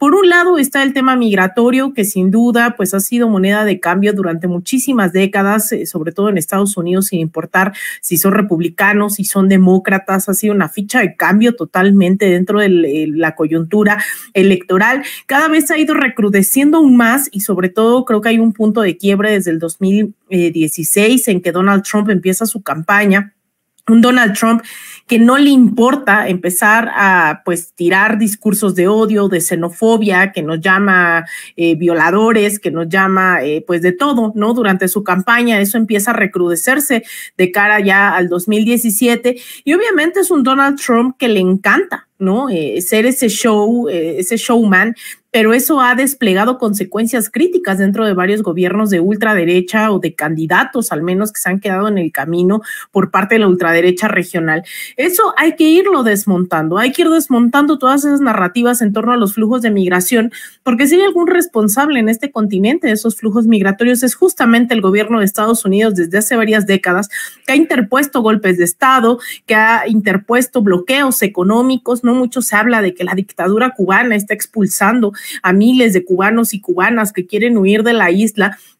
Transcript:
Por un lado está el tema migratorio, que sin duda pues ha sido moneda de cambio durante muchísimas décadas, eh, sobre todo en Estados Unidos, sin importar si son republicanos, si son demócratas, ha sido una ficha de cambio totalmente dentro de eh, la coyuntura electoral. Cada vez ha ido recrudeciendo aún más y sobre todo creo que hay un punto de quiebre desde el 2016 eh, en que Donald Trump empieza su campaña un Donald Trump que no le importa empezar a pues tirar discursos de odio, de xenofobia, que nos llama eh, violadores, que nos llama eh, pues de todo, ¿no? Durante su campaña eso empieza a recrudecerse de cara ya al 2017 y obviamente es un Donald Trump que le encanta ¿no? Eh, ser ese show, eh, ese showman, pero eso ha desplegado consecuencias críticas dentro de varios gobiernos de ultraderecha o de candidatos, al menos que se han quedado en el camino por parte de la ultraderecha regional. Eso hay que irlo desmontando, hay que ir desmontando todas esas narrativas en torno a los flujos de migración, porque si hay algún responsable en este continente de esos flujos migratorios es justamente el gobierno de Estados Unidos desde hace varias décadas, que ha interpuesto golpes de Estado, que ha interpuesto bloqueos económicos, ¿no? ¿no? Mucho se habla de que la dictadura cubana está expulsando a miles de cubanos y cubanas que quieren huir de la isla